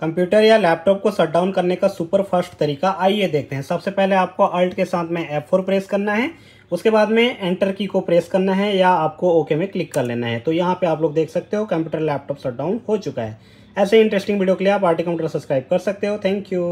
computer या laptop को shut down करने का सुपर फास्ट तरीका आइए देखते हैं सबसे पहले आपको अल्ट के साथ में एफ फोर प्रेस करना है उसके बाद में एंटर की को प्रेस करना है या आपको ओके में क्लिक कर लेना है तो यहाँ पे आप लोग देख सकते हो कंप्यूटर लैपटॉप शट डाउन हो चुका है ऐसे इंटरेस्टिंग वीडियो के लिए आप आर्टी कंप्यूटर सब्सक्राइब कर सकते हो थैंक यू